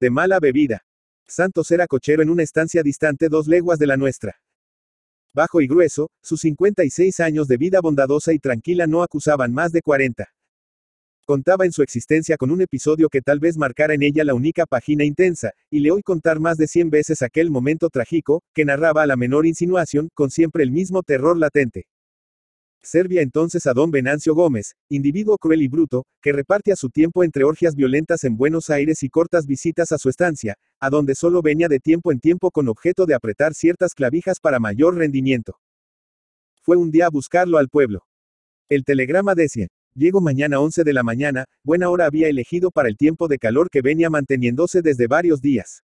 de mala bebida. Santos era cochero en una estancia distante dos leguas de la nuestra. Bajo y grueso, sus 56 años de vida bondadosa y tranquila no acusaban más de 40. Contaba en su existencia con un episodio que tal vez marcara en ella la única página intensa, y le oí contar más de 100 veces aquel momento trágico, que narraba a la menor insinuación, con siempre el mismo terror latente. Servia entonces a don Venancio Gómez, individuo cruel y bruto, que reparte a su tiempo entre orgias violentas en Buenos Aires y cortas visitas a su estancia, a donde solo venía de tiempo en tiempo con objeto de apretar ciertas clavijas para mayor rendimiento. Fue un día a buscarlo al pueblo. El telegrama decía, llego mañana 11 de la mañana, buena hora había elegido para el tiempo de calor que venía manteniéndose desde varios días.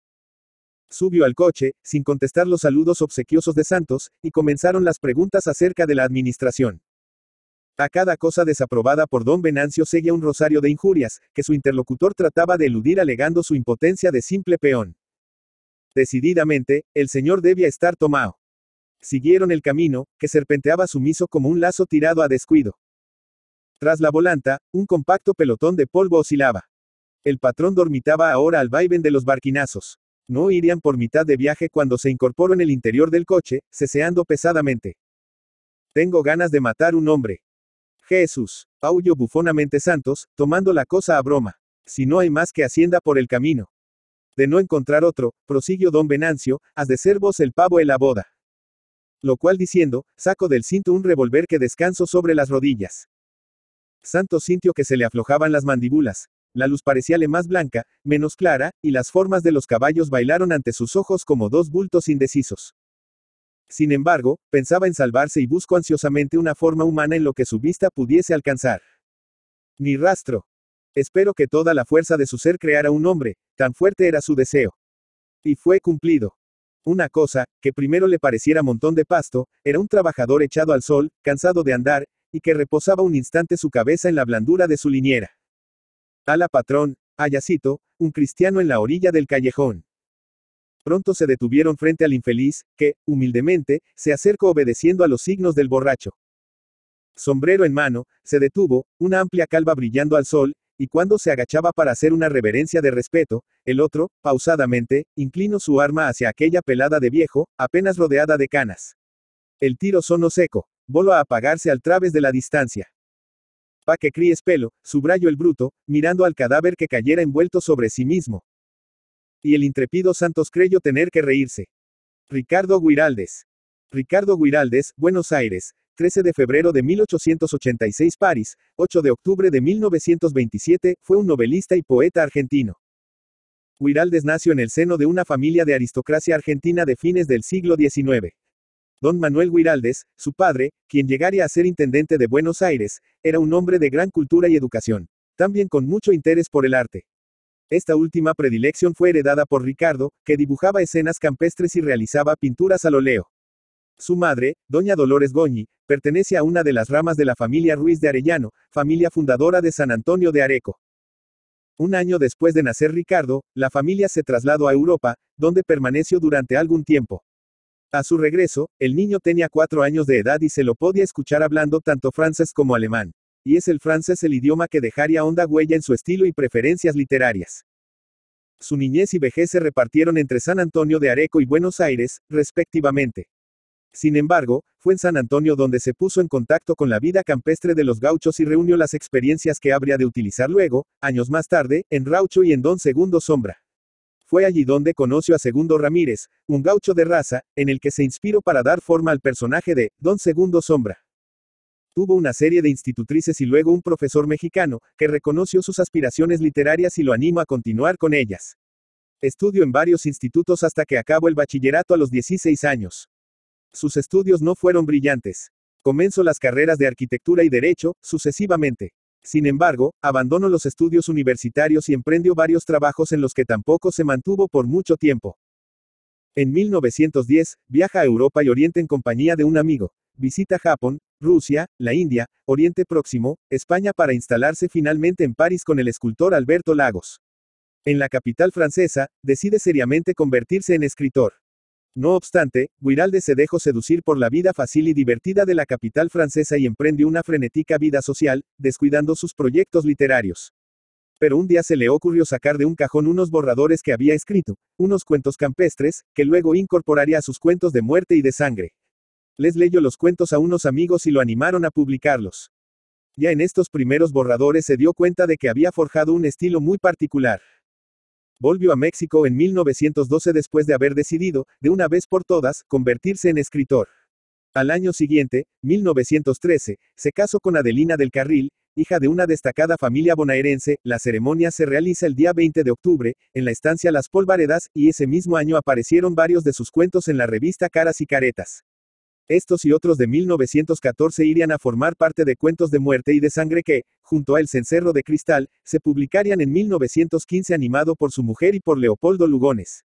Subió al coche, sin contestar los saludos obsequiosos de Santos, y comenzaron las preguntas acerca de la administración. A cada cosa desaprobada por don Venancio seguía un rosario de injurias, que su interlocutor trataba de eludir alegando su impotencia de simple peón. Decididamente, el señor debía estar tomado. Siguieron el camino, que serpenteaba sumiso como un lazo tirado a descuido. Tras la volanta, un compacto pelotón de polvo oscilaba. El patrón dormitaba ahora al vaivén de los barquinazos no irían por mitad de viaje cuando se incorporó en el interior del coche, ceseando pesadamente. Tengo ganas de matar un hombre. Jesús, aulló bufonamente Santos, tomando la cosa a broma. Si no hay más que hacienda por el camino. De no encontrar otro, prosiguió don Venancio, has de ser vos el pavo en la boda. Lo cual diciendo, saco del cinto un revólver que descanso sobre las rodillas. Santos sintió que se le aflojaban las mandíbulas, la luz parecíale más blanca, menos clara, y las formas de los caballos bailaron ante sus ojos como dos bultos indecisos. Sin embargo, pensaba en salvarse y buscó ansiosamente una forma humana en lo que su vista pudiese alcanzar. Ni rastro. Espero que toda la fuerza de su ser creara un hombre, tan fuerte era su deseo. Y fue cumplido. Una cosa, que primero le pareciera montón de pasto, era un trabajador echado al sol, cansado de andar, y que reposaba un instante su cabeza en la blandura de su liniera. Ala patrón, Ayacito, un cristiano en la orilla del callejón. Pronto se detuvieron frente al infeliz, que, humildemente, se acercó obedeciendo a los signos del borracho. Sombrero en mano, se detuvo, una amplia calva brillando al sol, y cuando se agachaba para hacer una reverencia de respeto, el otro, pausadamente, inclinó su arma hacia aquella pelada de viejo, apenas rodeada de canas. El tiro sonó seco, voló a apagarse al través de la distancia. Pa que críes pelo, subrayó el bruto, mirando al cadáver que cayera envuelto sobre sí mismo. Y el intrepido Santos creyó tener que reírse. Ricardo Guiraldes. Ricardo Guiraldes, Buenos Aires, 13 de febrero de 1886 París, 8 de octubre de 1927, fue un novelista y poeta argentino. Guiraldes nació en el seno de una familia de aristocracia argentina de fines del siglo XIX. Don Manuel Guiraldes, su padre, quien llegaría a ser intendente de Buenos Aires, era un hombre de gran cultura y educación, también con mucho interés por el arte. Esta última predilección fue heredada por Ricardo, que dibujaba escenas campestres y realizaba pinturas al oleo. Su madre, doña Dolores Goñi, pertenece a una de las ramas de la familia Ruiz de Arellano, familia fundadora de San Antonio de Areco. Un año después de nacer Ricardo, la familia se trasladó a Europa, donde permaneció durante algún tiempo. A su regreso, el niño tenía cuatro años de edad y se lo podía escuchar hablando tanto francés como alemán. Y es el francés el idioma que dejaría honda huella en su estilo y preferencias literarias. Su niñez y vejez se repartieron entre San Antonio de Areco y Buenos Aires, respectivamente. Sin embargo, fue en San Antonio donde se puso en contacto con la vida campestre de los gauchos y reunió las experiencias que habría de utilizar luego, años más tarde, en Raucho y en Don Segundo Sombra. Fue allí donde conoció a Segundo Ramírez, un gaucho de raza, en el que se inspiró para dar forma al personaje de Don Segundo Sombra. Tuvo una serie de institutrices y luego un profesor mexicano, que reconoció sus aspiraciones literarias y lo animó a continuar con ellas. Estudió en varios institutos hasta que acabó el bachillerato a los 16 años. Sus estudios no fueron brillantes. Comenzó las carreras de arquitectura y derecho, sucesivamente. Sin embargo, abandonó los estudios universitarios y emprendió varios trabajos en los que tampoco se mantuvo por mucho tiempo. En 1910, viaja a Europa y Oriente en compañía de un amigo. Visita Japón, Rusia, la India, Oriente Próximo, España para instalarse finalmente en París con el escultor Alberto Lagos. En la capital francesa, decide seriamente convertirse en escritor. No obstante, Guiralde se dejó seducir por la vida fácil y divertida de la capital francesa y emprende una frenética vida social, descuidando sus proyectos literarios. Pero un día se le ocurrió sacar de un cajón unos borradores que había escrito, unos cuentos campestres, que luego incorporaría a sus cuentos de muerte y de sangre. Les leyó los cuentos a unos amigos y lo animaron a publicarlos. Ya en estos primeros borradores se dio cuenta de que había forjado un estilo muy particular. Volvió a México en 1912 después de haber decidido, de una vez por todas, convertirse en escritor. Al año siguiente, 1913, se casó con Adelina del Carril, hija de una destacada familia bonaerense, la ceremonia se realiza el día 20 de octubre, en la estancia Las Polvaredas, y ese mismo año aparecieron varios de sus cuentos en la revista Caras y Caretas. Estos y otros de 1914 irían a formar parte de Cuentos de Muerte y de Sangre que, junto a El Cencerro de Cristal, se publicarían en 1915 animado por su mujer y por Leopoldo Lugones.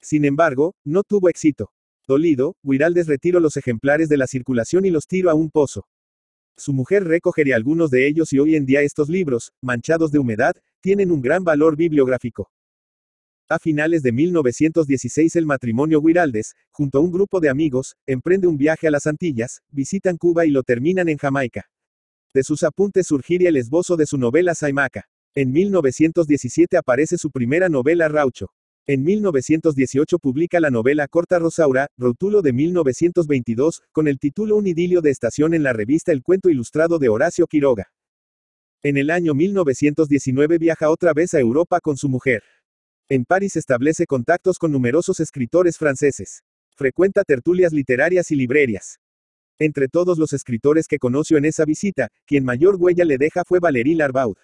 Sin embargo, no tuvo éxito. Dolido, Huiraldes retiró los ejemplares de la circulación y los tiro a un pozo. Su mujer recogería algunos de ellos y hoy en día estos libros, manchados de humedad, tienen un gran valor bibliográfico. A finales de 1916 el matrimonio Guiraldes, junto a un grupo de amigos, emprende un viaje a las Antillas, visitan Cuba y lo terminan en Jamaica. De sus apuntes surgiría el esbozo de su novela Saimaca. En 1917 aparece su primera novela Raucho. En 1918 publica la novela corta Rosaura, Rótulo de 1922, con el título Un idilio de estación en la revista El cuento ilustrado de Horacio Quiroga. En el año 1919 viaja otra vez a Europa con su mujer. En París establece contactos con numerosos escritores franceses. Frecuenta tertulias literarias y librerías. Entre todos los escritores que conoció en esa visita, quien mayor huella le deja fue Valéry Larbaud.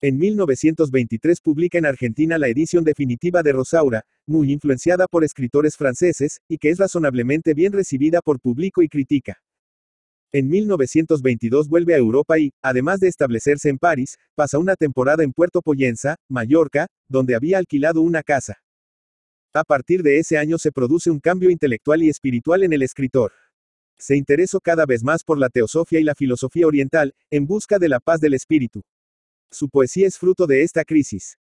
En 1923 publica en Argentina la edición definitiva de Rosaura, muy influenciada por escritores franceses, y que es razonablemente bien recibida por público y crítica. En 1922 vuelve a Europa y, además de establecerse en París, pasa una temporada en Puerto Pollensa, Mallorca, donde había alquilado una casa. A partir de ese año se produce un cambio intelectual y espiritual en el escritor. Se interesó cada vez más por la teosofía y la filosofía oriental, en busca de la paz del espíritu. Su poesía es fruto de esta crisis.